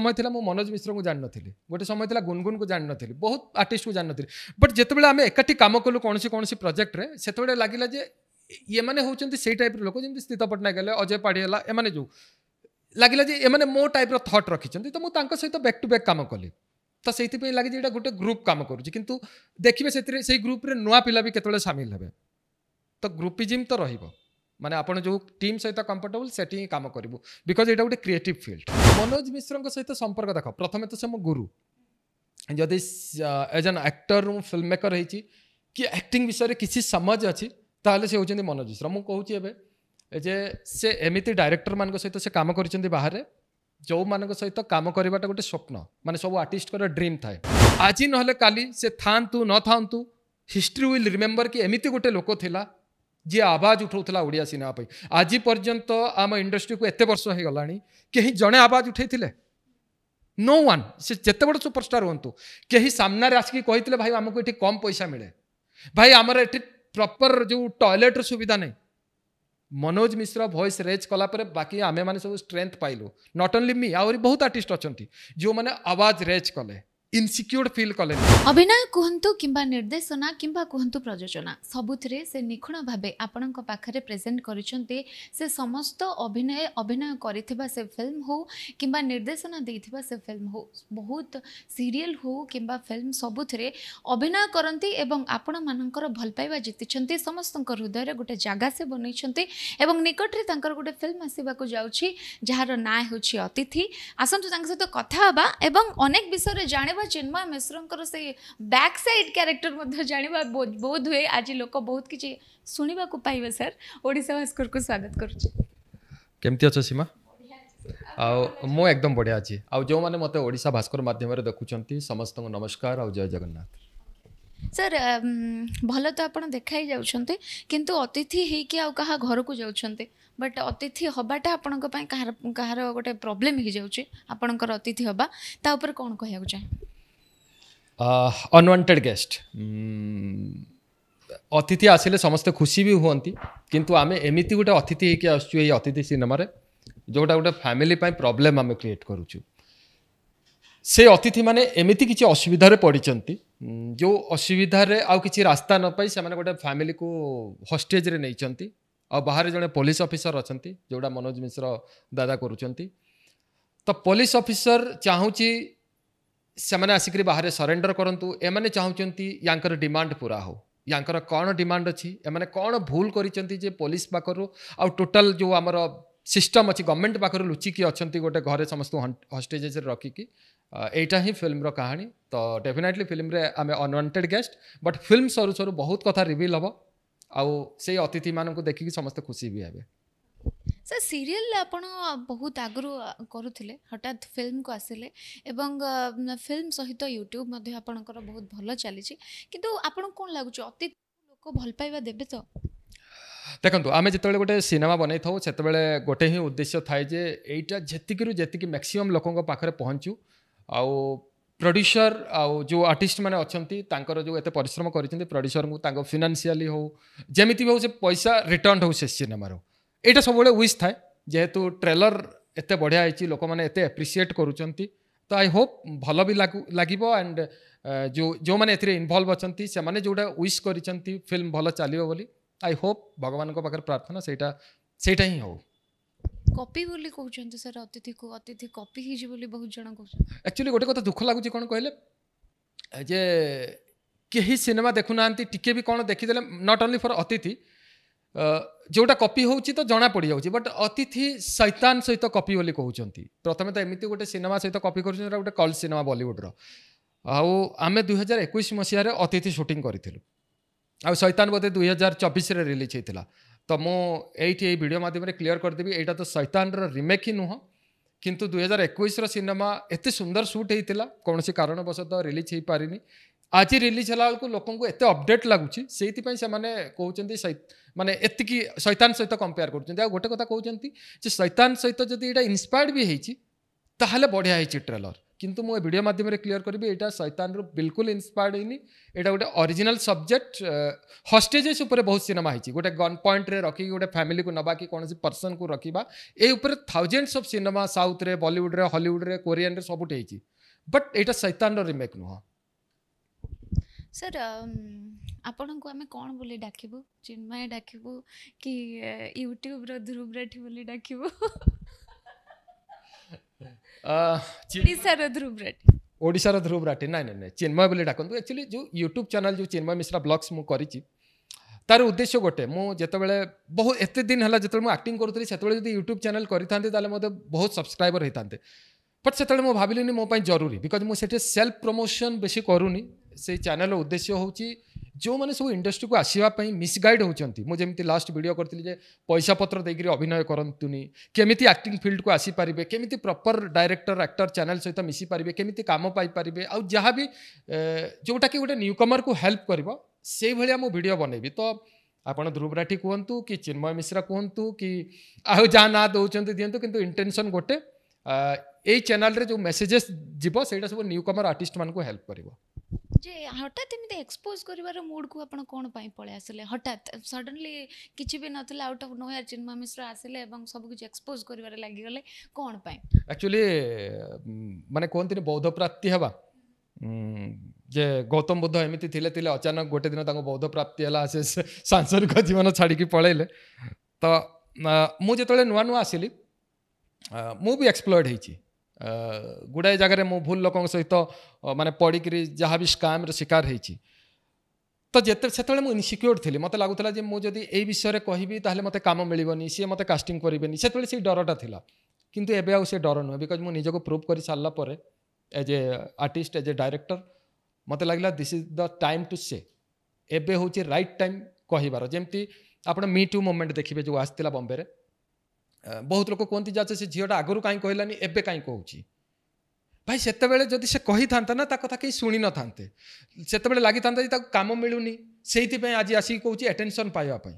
સમય થા મો મનોજ મિશ્ર કો જાણ ન થિલે ગોટે સમય થા ગુનગુન કો જાણ ન થિલે બહુત આર્ટિસ્ટ કો જાણ ન થિલે બટ જેત બેલે અમે એકટી કામ કોલ કોણસી કોણસી પ્રોજેક્ટ રે સેતડે લાગીલા જે યે મને હોચંતી સે ટાઈપ રે લોકો જે સ્તિતપટના કેલે અજય પાડીલા એ મને જો લાગીલા જે એ મને મો ટાઈપ ર થોટ રાખી ચંતી તો મુ તાંકો સહી તો બેક ટુ બેક કામ કોલી તો સેતી પે લાગી જે એકટે ગ્રુપ કામ કરું જી કીંતુ દેખીબે સેતરે સહી ગ્રુપ રે નોઆ પિલા ભી કેતળે સામેલ હેબે તો ગ્રુપિઝમ તો રહીબો ମାନେ ଆପଣ ଯେଉଁ ଟିମ୍ ସହିତ କମ୍ଫର୍ଟେବୁଲ୍ ସେଠି ହିଁ କାମ କରିବୁ ବିକଜ୍ ଏଇଟା ଗୋଟେ କ୍ରିଏଟିଭ୍ ଫିଲ୍ଡ ମନୋଜ ମିଶ୍ରଙ୍କ ସହିତ ସମ୍ପର୍କ ଦେଖ ପ୍ରଥମେ ତ ସେ ମୋ ଗୁରୁ ଯଦି ଏଜ୍ ଆନ୍ ଆକ୍ଟର୍ ମୁଁ ଫିଲ୍ମ ମେକର୍ ହେଇଛି କି ଆକ୍ଟିଂ ବିଷୟରେ କିଛି ସମଜ ଅଛି ତାହେଲେ ସେ ହେଉଛନ୍ତି ମନୋଜ ମିଶ୍ର ମୁଁ କହୁଛି ଏବେ ଯେ ସେ ଏମିତି ଡାଇରେକ୍ଟରମାନଙ୍କ ସହିତ ସେ କାମ କରିଛନ୍ତି ବାହାରେ ଯେଉଁମାନଙ୍କ ସହିତ କାମ କରିବାଟା ଗୋଟେ ସ୍ୱପ୍ନ ମାନେ ସବୁ ଆର୍ଟିଷ୍ଟଙ୍କର ଡ୍ରିମ୍ ଥାଏ ଆଜି ନହେଲେ କାଲି ସେ ଥାଆନ୍ତୁ ନଥାନ୍ତୁ ହିଷ୍ଟ୍ରି ୱିଲ୍ ରିମେମ୍ବର କି ଏମିତି ଗୋଟେ ଲୋକ ଥିଲା ଯିଏ ଆବାଜ ଉଠାଉଥିଲା ଓଡ଼ିଆ ସିନେମା ପାଇଁ ଆଜି ପର୍ଯ୍ୟନ୍ତ ଆମ ଇଣ୍ଡଷ୍ଟ୍ରିକୁ ଏତେ ବର୍ଷ ହେଇଗଲାଣି କେହି ଜଣେ ଆବାଜ ଉଠାଇଥିଲେ ନୋ ୱାନ୍ ସେ ଯେତେ ବଡ଼ ସୁପରଷ୍ଟାର ହୁଅନ୍ତୁ କେହି ସାମ୍ନାରେ ଆସିକି କହିଥିଲେ ଭାଇ ଆମକୁ ଏଠି କମ୍ ପଇସା ମିଳେ ଭାଇ ଆମର ଏଠି ପ୍ରପର ଯେଉଁ ଟଏଲେଟ୍ର ସୁବିଧା ନାହିଁ ମନୋଜ ମିଶ୍ର ଭଏସ୍ ରେଜ୍ କଲା ପରେ ବାକି ଆମେମାନେ ସବୁ ଷ୍ଟ୍ରେଙ୍ଥ ପାଇଲୁ ନଟ୍ ଓନ୍ଲି ମି ଆହୁରି ବହୁତ ଆର୍ଟିଷ୍ଟ ଅଛନ୍ତି ଯେଉଁମାନେ ଆୱାଜ ରେଜ୍ କଲେ ইনসিকিউর ফিল কলে অভিনয় কুহন্তু কিংবা নির্দেশনা কিংবা কুহন্তু প্রযোজনা সবুথে সে নিখুণ ভাবে আপনার পাখে প্রেজেন্ট করেছেন সে সমস্ত অভিনয় অভিনয় করে সে ফিল্ম হো কিংবা নির্দেশনা দিয়ে সে ফিল্ম হো বহুত সিরিয়াল হো কিংবা ফিল্ম সবুথে অভিনয় করতে এবং আপনার ভাল পাইবা জিতিছেন সমস্ত হৃদয়ের গোটে জায়গা সে বনাইছেন এবং নিকটরে তাঁর গোটে ফিল্ম আসবাক যাচ্ছি যার না হচ্ছে অতিথি আসন্তু তাঁর সহ কথা হওয়া এবং অনেক বিষয়ে জাঁয়া ଚିନ୍ମୟ ମିଶ୍ରଙ୍କର ସେଇ ବ୍ୟାକ୍ ସାଇଡ୍ କ୍ୟାରେକ୍ଟର ମଧ୍ୟ ଜାଣିବା ବୋଧ ହୁଏ ଆଜି ଲୋକ ବହୁତ କିଛି ଶୁଣିବାକୁ ପାଇବେ ସାର୍ ଓଡ଼ିଶା ଭାସ୍କରକୁ ସ୍ୱାଗତ କରୁଛି କେମିତି ଅଛ ସୀମା ଆଉ ମୁଁ ଏକଦମ ବଢ଼ିଆ ଅଛି ଆଉ ଯେଉଁମାନେ ମୋତେ ଓଡ଼ିଶା ଭାସ୍କର ମାଧ୍ୟମରେ ଦେଖୁଛନ୍ତି ସମସ୍ତଙ୍କୁ ନମସ୍କାର ଆଉ ଜୟ ଜଗନ୍ନାଥ ସାର୍ ଭଲ ତ ଆପଣ ଦେଖା ହେଇ ଯାଉଛନ୍ତି କିନ୍ତୁ ଅତିଥି ହେଇକି ଆଉ କାହା ଘରକୁ ଯାଉଛନ୍ତି ବଟ୍ ଅତିଥି ହେବାଟା ଆପଣଙ୍କ ପାଇଁ କାହାର କାହାର ଗୋଟେ ପ୍ରୋବ୍ଲେମ୍ ହେଇଯାଉଛି ଆପଣଙ୍କର ଅତିଥି ହେବା ତା ଉପରେ କ'ଣ କହିବାକୁ ଚାହେଁ ଅନୱାଣ୍ଟେଡ଼୍ ଗେଷ୍ଟ ଅତିଥି ଆସିଲେ ସମସ୍ତେ ଖୁସି ବି ହୁଅନ୍ତି କିନ୍ତୁ ଆମେ ଏମିତି ଗୋଟେ ଅତିଥି ହେଇକି ଆସୁଛୁ ଏଇ ଅତିଥି ସିନେମାରେ ଯେଉଁଟା ଗୋଟେ ଫ୍ୟାମିଲି ପାଇଁ ପ୍ରୋବ୍ଲେମ୍ ଆମେ କ୍ରିଏଟ୍ କରୁଛୁ ସେ ଅତିଥିମାନେ ଏମିତି କିଛି ଅସୁବିଧାରେ ପଡ଼ିଛନ୍ତି ଯେଉଁ ଅସୁବିଧାରେ ଆଉ କିଛି ରାସ୍ତା ନ ପାଇ ସେମାନେ ଗୋଟେ ଫ୍ୟାମିଲିକୁ ହଷ୍ଟେଜ୍ରେ ନେଇଛନ୍ତି ଆଉ ବାହାରେ ଜଣେ ପୋଲିସ ଅଫିସର ଅଛନ୍ତି ଯେଉଁଟା ମନୋଜ ମିଶ୍ର ଦାଦା କରୁଛନ୍ତି ତ ପୋଲିସ ଅଫିସର ଚାହୁଁଛି से आसिक बाहर सरेन्डर करूँ चाहते यांर डिमाड पूरा हो यांकर कौन डिमांड अच्छी एम कौन भूल कर पुलिस पाखर आउ टोटल जो आम सिस्टम अच्छी गवर्नमेंट पाखर लुचिकी अच्छा गोटे घर समस्त हस्टेजेस रखिकी यहीटा ही फिल्म कहानी तो डेफिनेटली फिल्म रे आम अनवांटेड गेस्ट बट फिल्म सरु सरु बहुत कथा रिविल हम आई अतिथि मानक देखिक समस्त खुशी भी है ସାର୍ ସିରିଏଲ୍ ଆପଣ ବହୁତ ଆଗରୁ କରୁଥିଲେ ହଠାତ୍ ଫିଲ୍ମକୁ ଆସିଲେ ଏବଂ ଫିଲ୍ମ ସହିତ ୟୁଟ୍ୟୁବ୍ ମଧ୍ୟ ଆପଣଙ୍କର ବହୁତ ଭଲ ଚାଲିଛି କିନ୍ତୁ ଆପଣଙ୍କୁ କ'ଣ ଲାଗୁଛି ଅତି ଲୋକ ଭଲ ପାଇବା ଦେବେ ତ ଦେଖନ୍ତୁ ଆମେ ଯେତେବେଳେ ଗୋଟେ ସିନେମା ବନେଇଥାଉ ସେତେବେଳେ ଗୋଟେ ହିଁ ଉଦ୍ଦେଶ୍ୟ ଥାଏ ଯେ ଏଇଟା ଯେତିକିରୁ ଯେତିକି ମ୍ୟାକ୍ସିମମ୍ ଲୋକଙ୍କ ପାଖରେ ପହଞ୍ଚୁ ଆଉ ପ୍ରଡ଼୍ୟୁସର୍ ଆଉ ଯେଉଁ ଆର୍ଟିଷ୍ଟମାନେ ଅଛନ୍ତି ତାଙ୍କର ଯେଉଁ ଏତେ ପରିଶ୍ରମ କରିଛନ୍ତି ପ୍ରଡ୍ୟୁସରଙ୍କୁ ତାଙ୍କ ଫିନାନ୍ସିଆଲି ହେଉ ଯେମିତି ବି ହେଉ ସେ ପଇସା ରିଟର୍ଣ୍ଣ ହେଉ ସେ ସିନେମାରୁ ଏଇଟା ସବୁବେଳେ ୱିଶ୍ ଥାଏ ଯେହେତୁ ଟ୍ରେଲର ଏତେ ବଢ଼ିଆ ହେଇଛି ଲୋକମାନେ ଏତେ ଆପ୍ରିସିଏଟ୍ କରୁଛନ୍ତି ତ ଆଇ ହୋପ୍ ଭଲ ବି ଲାଗିବ ଆଣ୍ଡ ଯେଉଁ ଯେଉଁମାନେ ଏଥିରେ ଇନଭଲ୍ଭ ଅଛନ୍ତି ସେମାନେ ଯେଉଁଟା ୱିଶ୍ କରିଛନ୍ତି ଫିଲ୍ମ ଭଲ ଚାଲିବ ବୋଲି ଆଇ ହୋପ୍ ଭଗବାନଙ୍କ ପାଖରେ ପ୍ରାର୍ଥନା ସେଇଟା ସେଇଟା ହିଁ ହଉ କପି ବୋଲି କହୁଛନ୍ତି ସାର୍ ଅତିଥିକୁ ଅତିଥି କପି ହେଇଛି ବୋଲି ବହୁତ ଜଣ କହୁଛନ୍ତି ଆକ୍ଚୁଆଲି ଗୋଟେ କଥା ଦୁଃଖ ଲାଗୁଛି କ'ଣ କହିଲେ ଯେ କେହି ସିନେମା ଦେଖୁନାହାନ୍ତି ଟିକେ ବି କ'ଣ ଦେଖିଦେଲେ ନଟ୍ ଓନ୍ଲି ଫର୍ ଅତିଥି ଯେଉଁଟା କପି ହେଉଛି ତ ଜଣା ପଡ଼ିଯାଉଛି ବଟ୍ ଅତିଥି ଶୈତାନ ସହିତ କପି ବୋଲି କହୁଛନ୍ତି ପ୍ରଥମେ ତ ଏମିତି ଗୋଟେ ସିନେମା ସହିତ କପି କରୁଛନ୍ତି ଗୋଟେ କଲ୍ ସିନେମା ବଲିଉଡ଼ର ଆଉ ଆମେ ଦୁଇହଜାର ଏକୋଇଶ ମସିହାରେ ଅତିଥି ସୁଟିଂ କରିଥିଲୁ ଆଉ ସୈତାନ ବୋଧେ ଦୁଇହଜାର ଚବିଶରେ ରିଲିଜ୍ ହେଇଥିଲା ତ ମୁଁ ଏଇଠି ଏଇ ଭିଡ଼ିଓ ମାଧ୍ୟମରେ କ୍ଲିଅର କରିଦେବି ଏଇଟା ତ ସୈତାନର ରିମେକ୍ ହିଁ ନୁହଁ କିନ୍ତୁ ଦୁଇହଜାର ଏକୋଇଶର ସିନେମା ଏତେ ସୁନ୍ଦର ସୁଟ୍ ହେଇଥିଲା କୌଣସି କାରଣବଶତଃ ରିଲିଜ୍ ହେଇପାରିନି आज रिलीज होगा बेलू लोक एत अबडेट लगुच से मानने की सैतान सहित कंपेयर कर गोटे कथा कहते जे सैतान सहित जदि यहाँ इन्स्पायर्ड भी होती बढिया हो ट्रेलर किंतु मुझे भिडिओ माध्यम क्लीअर करी एटा शैतान बिल्कुल इन्स्पायर्ड होनी एटा गोटे ओरिजिनल सब्जेक्ट हस्टेजेस बहुत सिनेमा होईल गोटे गन पॉइंट रे रखी गोटे फैमिली को नबा की कोणसी पर्सन को रखा ए उपरे थाउजेंड्स ऑफ सिनेमा साउथ रे बॉलीवुड रे हॉलीवुड रे कोरियन रे बट एटा सैतान रिमेक नुह ସାର୍ ଆପଣଙ୍କୁ ଆମେ କ'ଣ ବୋଲି ଡାକିବୁ ଚିନ୍ମୟ ଡାକିବୁ କି ୟୁଟ୍ୟୁବ୍ର ଧ୍ରୁବ ରାଠି ବୋଲି ଡାକିବୁ ଓଡ଼ିଶାର ଧ୍ରୁବ ରାଠି ଓଡ଼ିଶାର ଧ୍ରୁବ ରାଠି ନାଇଁ ନାଇଁ ନାଇଁ ଚିନ୍ମୟ ବୋଲି ଡାକନ୍ତୁ ଆକ୍ଚୁଆଲି ଯେଉଁ ୟୁଟ୍ୟୁବ୍ ଚ୍ୟାନେଲ୍ ଯେଉଁ ଚିନ୍ମୟ ମିଶ୍ରା ବ୍ଲଗ୍ସ ମୁଁ କରିଛି ତାର ଉଦ୍ଦେଶ୍ୟ ଗୋଟେ ମୁଁ ଯେତେବେଳେ ବହୁତ ଏତେ ଦିନ ହେଲା ଯେତେବେଳେ ମୁଁ ଆକ୍ଟିଂ କରୁଥିଲି ସେତେବେଳେ ଯଦି ୟୁଟ୍ୟୁବ୍ ଚ୍ୟାନେଲ୍ କରିଥାନ୍ତି ତାହେଲେ ମୋତେ ବହୁତ ସବସ୍କ୍ରାଇବର୍ ହେଇଥାନ୍ତେ ବଟ୍ ସେତେବେଳେ ମୁଁ ଭାବିଲିନି ମୋ ପାଇଁ ଜରୁରୀ ବିକଜ୍ ମୁଁ ସେଠି ସେଲ୍ଫ ପ୍ରମୋସନ୍ ବେଶୀ କରୁନି ସେ ଚ୍ୟାନେଲ୍ର ଉଦ୍ଦେଶ୍ୟ ହେଉଛି ଯେଉଁମାନେ ସବୁ ଇଣ୍ଡଷ୍ଟ୍ରିକୁ ଆସିବା ପାଇଁ ମିସ୍ଗାଇଡ଼୍ ହେଉଛନ୍ତି ମୁଁ ଯେମିତି ଲାଷ୍ଟ ଭିଡ଼ିଓ କରିଥିଲି ଯେ ପଇସା ପତ୍ର ଦେଇକରି ଅଭିନୟ କରନ୍ତୁନି କେମିତି ଆକ୍ଟିଂ ଫିଲ୍ଡକୁ ଆସିପାରିବେ କେମିତି ପ୍ରପର୍ ଡାଇରେକ୍ଟର ଆକ୍ଟର ଚ୍ୟାନେଲ୍ ସହିତ ମିଶିପାରିବେ କେମିତି କାମ ପାଇପାରିବେ ଆଉ ଯାହା ବି ଯେଉଁଟାକି ଗୋଟେ ନ୍ୟୁକମର୍କୁ ହେଲ୍ପ କରିବ ସେଇଭଳିଆ ମୁଁ ଭିଡ଼ିଓ ବନେଇବି ତ ଆପଣ ଧ୍ରୁବ ରାଠି କୁହନ୍ତୁ କି ଚିନ୍ମୟ ମିଶ୍ରା କୁହନ୍ତୁ କି ଆଉ ଯାହା ନାଁ ଦେଉଛନ୍ତି ଦିଅନ୍ତୁ କିନ୍ତୁ ଇଣ୍ଟେନସନ୍ ଗୋଟେ ଏଇ ଚ୍ୟାନେଲ୍ରେ ଯେଉଁ ମେସେଜେସ୍ ଯିବ ସେଇଟା ସବୁ ନ୍ୟୁ କମର୍ ଆର୍ଟିଷ୍ଟମାନଙ୍କୁ ହେଲ୍ପ କରିବ ଯେ ହଠାତ୍ ଏମିତି ଏକ୍ସପୋଜ୍ କରିବାର ମୁଡ଼୍କୁ ଆପଣ କ'ଣ ପାଇଁ ପଳେଇ ଆସିଲେ ହଠାତ୍ ସଡନ୍ଲି କିଛି ବି ନଥିଲା out of nowhere Chinmay Mishra ଆସିଲେ ଏବଂ ସବୁକିଛି ଏକ୍ସପୋଜ୍ କରିବାରେ ଲାଗିଗଲେ କ'ଣ ପାଇଁ ଆକ୍ଚୁଆଲି ମାନେ କୁହନ୍ତିନି ବୌଦ୍ଧ ପ୍ରାପ୍ତି ହେବା ଯେ ଗୌତମ ବୁଦ୍ଧ ଏମିତି ଥିଲେ ଥିଲେ ଅଚାନକ ଗୋଟେ ଦିନ ତାଙ୍କୁ ବୌଦ୍ଧ ପ୍ରାପ୍ତି ହେଲା ସେ ସାଂସାରିକ ଜୀବନ ଛାଡ଼ିକି ପଳେଇଲେ ତ ମୁଁ ଯେତେବେଳେ ନୂଆ ନୂଆ ଆସିଲି ମୁଁ ବି ଏକ୍ସପ୍ଲୋର୍ଡ ହେଇଛି ଗୁଡ଼ାଏ ଜାଗାରେ ମୁଁ ଭୁଲ ଲୋକଙ୍କ ସହିତ ମାନେ ପଡ଼ିକିରି ଯାହା ବି ସ୍କାମ୍ର ଶିକାର ହେଇଛି ତ ଯେତେ ସେତେବେଳେ ମୁଁ ଇନସିକ୍ୟୁର୍ଡ଼ ଥିଲି ମୋତେ ଲାଗୁଥିଲା ଯେ ମୁଁ ଯଦି ଏଇ ବିଷୟରେ କହିବି ତାହେଲେ ମୋତେ କାମ ମିଳିବନି ସିଏ ମୋତେ କାଷ୍ଟିଂ କରିବେନି ସେତେବେଳେ ସେଇ ଡରଟା ଥିଲା କିନ୍ତୁ ଏବେ ଆଉ ସେ ଡର ନୁହେଁ ବିକଜ୍ ମୁଁ ନିଜକୁ ପ୍ରୁଭ୍ କରିସାରିଲା ପରେ as a artist as a director ମୋତେ ଲାଗିଲା this is the time to ସେ ଏବେ ହେଉଛି ରାଇଟ୍ ଟାଇମ୍ କହିବାର ଯେମିତି ଆପଣ ମି ଟୁ ମୁଭମେଣ୍ଟ ଦେଖିବେ ଯେଉଁ ଆସିଥିଲା ବମ୍ବେରେ ବହୁତ ଲୋକ କୁହନ୍ତି ଯେ ସେ ଝିଅଟା ଆଗରୁ କାହିଁ କହିଲାନି ଏବେ କାହିଁ କହୁଛି ଭାଇ ସେତେବେଳେ ଯଦି ସେ କହିଥାନ୍ତା ନା ତା କଥା କେହି ଶୁଣିନଥାନ୍ତେ ସେତେବେଳେ ଲାଗିଥାନ୍ତା ଯେ ତାକୁ କାମ ମିଳୁନି ସେଇଥିପାଇଁ ଆଜି ଆସିକି କହୁଛି ଆଟେନସନ୍ ପାଇବା ପାଇଁ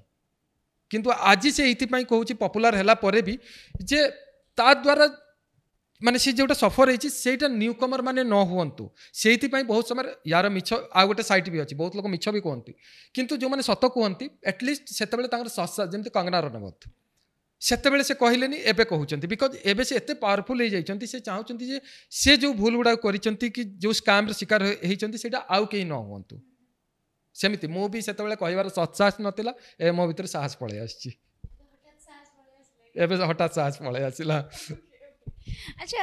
କିନ୍ତୁ ଆଜି ସେ ଏଇଥିପାଇଁ କହୁଛି ପପୁଲାର ହେଲା ପରେ ବି ଯେ ତା ଦ୍ୱାରା ମାନେ ସେ ଯେଉଁଟା ସଫର ହେଇଛି ସେଇଟା ନ୍ୟୁ କମର ମାନେ ନ ହୁଅନ୍ତୁ ସେଇଥିପାଇଁ ବହୁତ ସମୟରେ ୟାର ମିଛ ଆଉ ଗୋଟେ ସାଇଟ୍ ବି ଅଛି ବହୁତ ଲୋକ ମିଛ ବି କୁହନ୍ତି କିନ୍ତୁ ଯେଉଁମାନେ ସତ କୁହନ୍ତି ଆଟଲିଷ୍ଟ ସେତେବେଳେ ତାଙ୍କର ଶସ୍ତା ଯେମିତି କଙ୍ଗନା ରଣବତ ସେତେବେଳେ ସେ କହିଲେନି ଏବେ କହୁଛନ୍ତି ବିକଜ୍ ଏବେ ସେ ଏତେ ପାୱାରଫୁଲ୍ ହେଇଯାଇଛନ୍ତି ସେ ଚାହୁଁଛନ୍ତି ଯେ ସେ ଯେଉଁ ଭୁଲ ଗୁଡ଼ାକ କରିଛନ୍ତି କି ଯେଉଁ ସ୍କାମ୍ର ଶିକାର ହେଇଛନ୍ତି ସେଇଟା ଆଉ କେହି ନ ହୁଅନ୍ତୁ ସେମିତି ମୁଁ ବି ସେତେବେଳେ କହିବାର ସତ୍ସାହସ ନଥିଲା ଏ ମୋ ଭିତରେ ସାହସ ପଳେଇ ଆସିଛି ଏବେ ହଠାତ୍ ସାହସ ପଳେଇ ଆସିଲା ଆଚ୍ଛା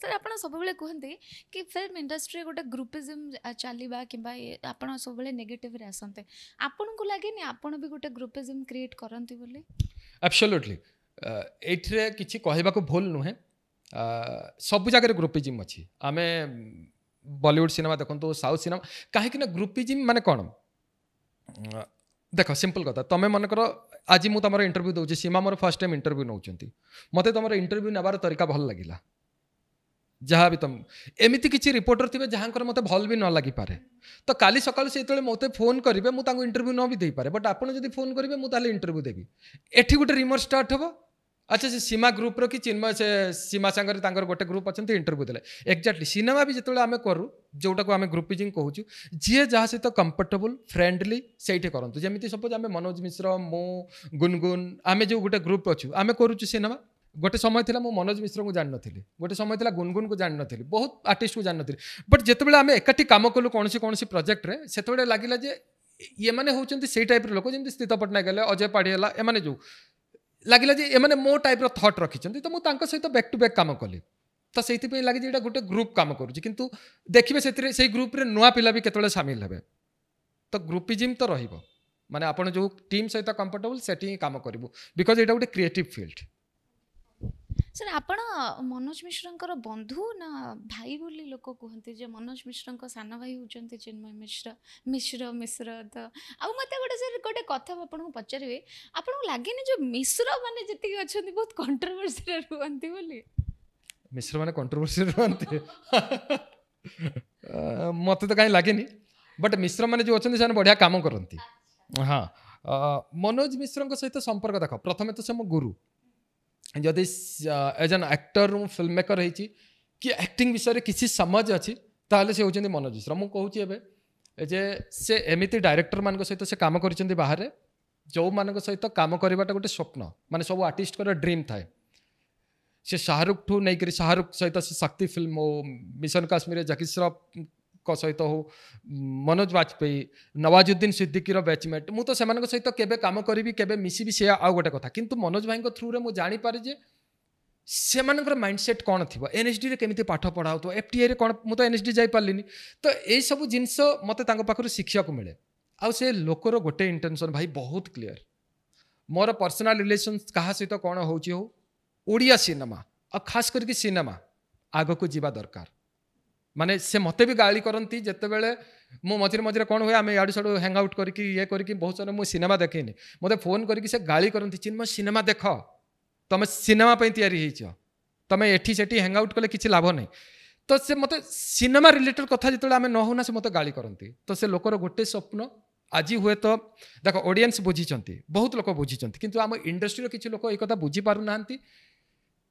ସାର୍ ଆପଣ ସବୁବେଳେ କୁହନ୍ତି କି ଫିଲ୍ମ ଇଣ୍ଡଷ୍ଟ୍ରି ଗୋଟେ ଗ୍ରୁପିଜିମ୍ ଚାଲିବା କିମ୍ବା ଆପଣ ସବୁବେଳେ ନେଗେଟିଭ୍ରେ ଆସନ୍ତେ ଆପଣଙ୍କୁ ଲାଗେନି ଆପଣ ବି ଗୋଟେ ଗ୍ରୁପିଜିମ୍ କ୍ରିଏଟ୍ କରନ୍ତି ବୋଲି ଆବସଲ୍ୟୁଟଲି ଏଇଥିରେ କିଛି କହିବାକୁ ଭୁଲ ନୁହେଁ ସବୁ ଜାଗାରେ ଗ୍ରୁପିଜିମ୍ ଅଛି ଆମେ ବଲିଉଡ଼ ସିନେମା ଦେଖନ୍ତୁ ସାଉଥ୍ ସିନେମା କାହିଁକି ନା ଗ୍ରୁପିଜିମ୍ ମାନେ କ'ଣ ଦେଖ ସିମ୍ପଲ୍ କଥା ତମେ ମନେକର ଆଜି ମୁଁ ତୁମର ଇଣ୍ଟରଭ୍ୟୁ ଦେଉଛି ସୀମା ମୋର ଫାର୍ଷ୍ଟ ଟାଇମ୍ ଇଣ୍ଟରଭ୍ୟୁ ନେଉଛନ୍ତି ମୋତେ ତୁମର ଇଣ୍ଟରଭ୍ୟୁ ନେବାର ତରିକା ଭଲ ଲାଗିଲା ଯାହା ବି ତମ ଏମିତି କିଛି ରିପୋର୍ଟର ଥିବେ ଯାହାଙ୍କର ମୋତେ ଭଲ ବି ନ ଲାଗିପାରେ ତ କାଲି ସକାଳୁ ସେ ଯେତେବେଳେ ମୋତେ ଫୋନ୍ କରିବେ ମୁଁ ତାଙ୍କୁ ଇଣ୍ଟରଭ୍ୟୁ ନ ବି ଦେଇପାରେ ବଟ୍ ଆପଣ ଯଦି ଫୋନ୍ କରିବେ ମୁଁ ତାହେଲେ ଇଣ୍ଟରଭ୍ୟୁ ଦେବି ଏଠି ଗୋଟେ ରିମର୍ ଷ୍ଟାର୍ଟ ହେବ ଆଚ୍ଛା ସେ ସୀମା ଗ୍ରୁପ୍ର କି ଚିନ୍ମୟ ସେ ସୀମା ସାଙ୍ଗରେ ତାଙ୍କର ଗୋଟେ ଗ୍ରୁପ୍ ଅଛନ୍ତି ଇଣ୍ଟରଭ୍ୟୁ ଦେଲେ ଏକ୍ଜାକ୍ଟଲି ସିନେମା ବି ଯେତେବେଳେ ଆମେ କରୁ ଯେଉଁଟାକୁ ଆମେ ଗ୍ରୁପିଜିଂ କହୁଛୁ ଯିଏ ଯାହା ସହିତ କମ୍ଫର୍ଟେବୁଲ୍ ଫ୍ରେଣ୍ଡଲି ସେଇଠି କରନ୍ତୁ ଯେମିତି ସପୋଜ୍ ଆମେ ମନୋଜ ମିଶ୍ର ମୁଁ ଗୁନଗୁନ ଆମେ ଯେଉଁ ଗୋଟେ ଗ୍ରୁପ୍ ଅଛୁ ଆମେ କରୁଛୁ ସିନେମା ଗୋଟେ ସମୟ ଥିଲା ମୁଁ ମନୋଜ ମିଶ୍ରଙ୍କୁ ଜାଣିନଥିଲି ଗୋଟେ ସମୟ ଥିଲା ଗୁନଗୁନକୁ ଜାଣିନଥିଲି ବହୁତ ଆର୍ଟିଷ୍ଟକୁ ଜାଣିନଥିଲି ବଟ୍ ଯେତେବେଳେ ଆମେ ଏକାଠି କାମ କଲୁ କୌଣସି କୌଣସି ପ୍ରୋଜେକ୍ଟରେ ସେତେବେଳେ ଲାଗିଲା ଯେ ଏମାନେ ହେଉଛନ୍ତି ସେଇ ଟାଇପ୍ର ଲୋକ ଯେମିତି ସ୍ଥିତ ପଟ୍ଟନାୟକ ହେଲେ ଅଜୟ ପାଢ଼ୀ ହେଲା ଏମାନେ ଯେଉଁ ଲାଗିଲା ଯେ ଏମାନେ ମୋ ଟାଇପ୍ର ଥଟ୍ ରଖିଛନ୍ତି ତ ମୁଁ ତାଙ୍କ ସହିତ ବ୍ୟାକ୍ ଟୁ ବ୍ୟାକ୍ କାମ କଲି ତ ସେଇଥିପାଇଁ ଲାଗିଛି ଏଇଟା ଗୋଟେ ଗ୍ରୁପ୍ କାମ କରୁଛି କିନ୍ତୁ ଦେଖିବେ ସେଥିରେ ସେଇ ଗ୍ରୁପ୍ରେ ନୂଆ ପିଲା ବି କେତେବେଳେ ସାମିଲ ହେବେ ତ ଗ୍ରୁପିଜିମ୍ ତ ରହିବ ମାନେ ଆପଣ ଯେଉଁ ଟିମ୍ ସହିତ କମ୍ଫର୍ଟେବୁଲ୍ ସେଠି ହିଁ କାମ କରିବୁ ବିକଜ୍ ଏଇଟା ଗୋଟେ କ୍ରିଏଟିଭ୍ ଫିଲ୍ଡ ସାର୍ ଆପଣ ମନୋଜ ମିଶ୍ରଙ୍କର ବନ୍ଧୁ ନା ଭାଇ ବୋଲି ଲୋକ କୁହନ୍ତି ଯେ ମନୋଜ ମିଶ୍ରଙ୍କ ସାନ ଭାଇ ହେଉଛନ୍ତି ଚିନ୍ମୟ ମିଶ୍ର ମିଶ୍ର ମିଶ୍ର ତ ଆଉ ମୋତେ ଗୋଟେ ସାର୍ ଗୋଟେ କଥା ଆପଣଙ୍କୁ ପଚାରିବେ ଆପଣଙ୍କୁ ଲାଗେନି ଯେ ମିଶ୍ର ମାନେ ଯେତିକି ଅଛନ୍ତି ବହୁତ କଣ୍ଟ୍ରୋଭର୍ସିରେ ରୁହନ୍ତି ବୋଲି ମିଶ୍ର ମାନେ କଣ୍ଟ୍ରୋଭର୍ସିରେ ରୁହନ୍ତି ମୋତେ ତ କାହିଁ ଲାଗେନି ବଟ୍ ମିଶ୍ର ମାନେ ଯେଉଁ ଅଛନ୍ତି ସେମାନେ ବଢ଼ିଆ କାମ କରନ୍ତି ହଁ ମନୋଜ ମିଶ୍ରଙ୍କ ସହିତ ସମ୍ପର୍କ ଦେଖ ପ୍ରଥମେ ତ ସେ ମୋ ଗୁରୁ ଯଦି ଏଜ୍ ଆନ୍ ଆକ୍ଟର ମୁଁ ଫିଲ୍ମ ମେକର ହେଇଛି କି ଆକ୍ଟିଂ ବିଷୟରେ କିଛି ସମାଜ ଅଛି ତାହେଲେ ସେ ହେଉଛନ୍ତି ମନୋଜ ମିଶ୍ର ମୁଁ କହୁଛି ଏବେ ଯେ ସେ ଏମିତି ଡାଇରେକ୍ଟରମାନଙ୍କ ସହିତ ସେ କାମ କରିଛନ୍ତି ବାହାରେ ଯେଉଁମାନଙ୍କ ସହିତ କାମ କରିବାଟା ଗୋଟେ ସ୍ୱପ୍ନ ମାନେ ସବୁ ଆର୍ଟିଷ୍ଟଙ୍କର ଡ୍ରିମ୍ ଥାଏ ସେ ଶାହରୁଖଠୁ ନେଇକରି ଶାହରୁଖ ସହିତ ସେ ଶକ୍ତି ଫିଲ୍ମ ହଉ ମିଶନ କାଶ୍ମୀରରେ ଜାକିଶ୍ରଫ सहित हो मनोज बाजपेयी नवाजुद्दीन सिद्दिकीर ବ୍ୟାଚମେଟ୍ ମୁଁ ତ ସେମାନଙ୍କ ସହିତ କେବେ କାମ କରିବି କେବେ ମିଶିବି ସେ ଆଉ ଗୋଟେ କଥା କିନ୍ତୁ ମନୋଜ ଭାଇଙ୍କ ଥ୍ରୁରେ ମୁଁ ଜାଣିପାରେ ଯେ ସେମାନଙ୍କର ମାଇଣ୍ଡସେଟ୍ କ'ଣ ଥିବ ଏନ୍ଏସ୍ଡିରେ କେମିତି ପାଠ ପଢ଼ା ହେଉଥିବ ଏଫ୍ ଟିଆଇରେ କ'ଣ ମୁଁ ତ ଏନ୍ଏସ୍ଡି ଯାଇପାରିଲିନି ତ ଏଇସବୁ ଜିନିଷ ମୋତେ ତାଙ୍କ ପାଖରୁ ଶିଖିବାକୁ ମିଳେ ଆଉ ସେ ଲୋକର ଗୋଟେ ଇଣ୍ଟେନସନ୍ ଭାଇ ବହୁତ କ୍ଲିଅର୍ ମୋର ପର୍ସନାଲ୍ ରିଲେସନ୍ କାହା ସହିତ କ'ଣ ହେଉଛି ହଉ ଓଡ଼ିଆ ସିନେମା ଆଉ ଖାସ୍ କରିକି ସିନେମା ଆଗକୁ ଯିବା ଦରକାର ମାନେ ସେ ମୋତେ ବି ଗାଳି କରନ୍ତି ଯେତେବେଳେ ମୁଁ ମଝିରେ ମଝିରେ କ'ଣ ହୁଏ ଆମେ ଇଆଡ଼ୁ ସିଆଡ଼ୁ ହ୍ୟାଙ୍ଗ୍ ଆଉଟ୍ କରିକି ଇଏ କରିକି ବହୁତ ସମୟ ମୁଁ ସିନେମା ଦେଖେନି ମୋତେ ଫୋନ୍ କରିକି ସେ ଗାଳି କରନ୍ତି ଚିନ୍ମୟ ସିନେମା ଦେଖ ତୁମେ ସିନେମା ପାଇଁ ତିଆରି ହେଇଛ ତୁମେ ଏଠି ସେଠି ହ୍ୟାଙ୍ଗ୍ ଆଉଟ୍ କଲେ କିଛି ଲାଭ ନାହିଁ ତ ସେ ମୋତେ ସିନେମା ରିଲେଟେଡ଼୍ କଥା ଯେତେବେଳେ ଆମେ ନ ହେଉନା ସେ ମୋତେ ଗାଳି କରନ୍ତି ତ ସେ ଲୋକର ଗୋଟେ ସ୍ୱପ୍ନ ଆଜି ହୁଏତ ଦେଖ ଅଡ଼ିଏନ୍ସ ବୁଝିଛନ୍ତି ବହୁତ ଲୋକ ବୁଝିଛନ୍ତି କିନ୍ତୁ ଆମ ଇଣ୍ଡଷ୍ଟ୍ରିର କିଛି ଲୋକ ଏଇ କଥା ବୁଝିପାରୁନାହାନ୍ତି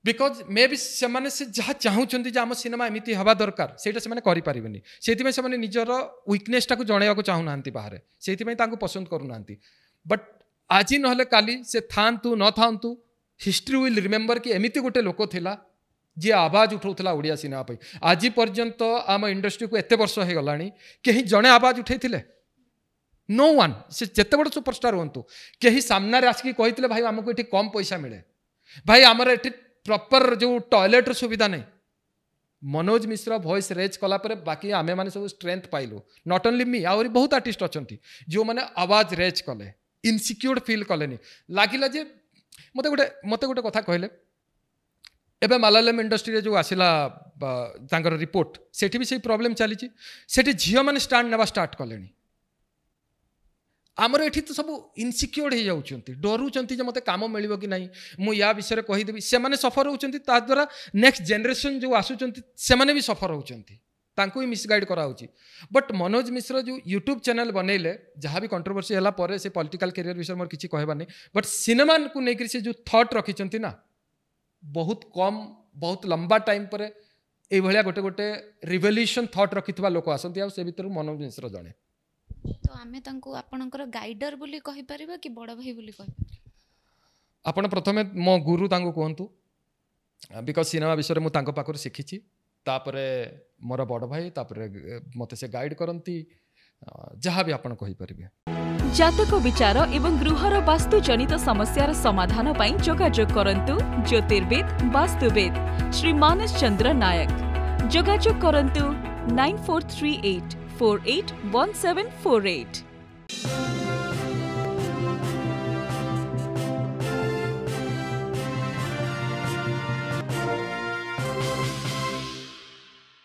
बिकज मे बी से जहाँ चाहूँ आम सिनेमा एमती हवा दरकार से पारे से निजर विकनेसटा को जनवाक चाहू बाहर से पसंद करूना बट आज ना का से था न था हिस्ट्री विल रिमेम्बर कि एमती गोटे लोक था जी आवाज उठाऊ सिनेमा आज पर्यंत आम इंडस्ट्री को एत वर्ष हो गला कहीं जड़े आवाज उठे नो वन से जत बड़ सुपरस्टार हूँ कहीं सामने आसिक भाई आमको ये कम पैसा मिले भाई आमर एटी ପ୍ରପର ଯେଉଁ ଟଏଲେଟ୍ର ସୁବିଧା ନାହିଁ ମନୋଜ ମିଶ୍ର ଭଏସ୍ ରେଜ୍ କଲା ପରେ ବାକି ଆମେମାନେ ସବୁ ଷ୍ଟ୍ରେଙ୍ଥ ପାଇଲୁ ନଟ୍ ଓନ୍ଲି ମି ଆହୁରି ବହୁତ ଆର୍ଟିଷ୍ଟ ଅଛନ୍ତି ଯେଉଁମାନେ ଆୱାଜ ରେଜ୍ କଲେ ଇନସିକ୍ୟୁର୍ଡ଼ ଫିଲ୍ କଲେନି ଲାଗିଲା ଯେ ମୋତେ ଗୋଟେ ମୋତେ ଗୋଟେ କଥା କହିଲେ ଏବେ ମାଲାଲାମ ଇଣ୍ଡଷ୍ଟ୍ରିରେ ଯେଉଁ ଆସିଲା ତାଙ୍କର ରିପୋର୍ଟ ସେଠି ବି ସେଇ ପ୍ରୋବ୍ଲେମ୍ ଚାଲିଛି ସେଠି ଝିଅମାନେ ଷ୍ଟାଣ୍ଡ ନେବା ଷ୍ଟାର୍ଟ କଲେଣି ଆମର ଏଠି ତ ସବୁ ଇନସିକ୍ୟୋର୍ଡ଼ ହେଇଯାଉଛନ୍ତି ଡରୁଛନ୍ତି ଯେ ମୋତେ କାମ ମିଳିବ କି ନାହିଁ ମୁଁ ୟା ବିଷୟରେ କହିଦେବି ସେମାନେ ସଫର ହେଉଛନ୍ତି ତାଦ୍ୱାରା ନେକ୍ସଟ ଜେନେରେସନ୍ ଯେଉଁ ଆସୁଛନ୍ତି ସେମାନେ ବି ସଫର ହେଉଛନ୍ତି ତାଙ୍କୁ ହିଁ ମିସଗାଇଡ଼୍ କରାହେଉଛି ବଟ୍ ମନୋଜ ମିଶ୍ର ଯେଉଁ ୟୁଟ୍ୟୁବ୍ ଚ୍ୟାନେଲ୍ ବନେଇଲେ ଯାହା ବି କଣ୍ଟ୍ରୋଭର୍ସି ହେଲା ପରେ ସେ ପଲିଟିକାଲ୍ କ୍ୟାରିୟର୍ ବିଷୟରେ ମୋର କିଛି କହିବାର ନାହିଁ ବଟ୍ ସିନେମାକୁ ନେଇକରି ସେ ଯେଉଁ ଥଟ୍ ରଖିଛନ୍ତି ନା ବହୁତ କମ୍ ବହୁତ ଲମ୍ବା ଟାଇମ୍ ପରେ ଏଇଭଳିଆ ଗୋଟେ ଗୋଟେ ରିଭଲ୍ୟୁସନ୍ ଥଟ୍ ରଖିଥିବା ଲୋକ ଆସନ୍ତି ଆଉ ସେ ଭିତରୁ ମନୋଜ ମିଶ୍ର ଜଣେ ତ ଆମେ ତାଙ୍କୁ ଆପଣଙ୍କର ଗାଇଡର୍ ବୋଲି କହିପାରିବା କି ବଡ଼ ଭାଇ ବୋଲି କହିପାରିବା ଆପଣ ପ୍ରଥମେ ମୋ ଗୁରୁ ତାଙ୍କୁ କୁହନ୍ତୁ ବିକଜ୍ ସିନେମା ବିଷୟରେ ମୁଁ ତାଙ୍କ ପାଖରୁ ଶିଖିଛି ତାପରେ ମୋର ବଡ଼ ଭାଇ ତାପରେ ମୋତେ ସେ ଗାଇଡ଼ କରନ୍ତି ଯାହା ବି ଆପଣ କହିପାରିବେ ଜାତକ ବିଚାର ଏବଂ ଗୃହର ବାସ୍ତୁଜନିତ ସମସ୍ୟାର ସମାଧାନ ପାଇଁ ଯୋଗାଯୋଗ କରନ୍ତୁ ଜ୍ୟୋତିର୍ବିଦ୍ ବାସ୍ତୁବିଦ୍ ଶ୍ରୀ ମାନସ ଚନ୍ଦ୍ର ନାୟକ ଯୋଗାଯୋଗ କରନ୍ତୁ ନାଇନ୍ ଫୋର୍ ଥ୍ରୀ ଏଇଟ୍ 481748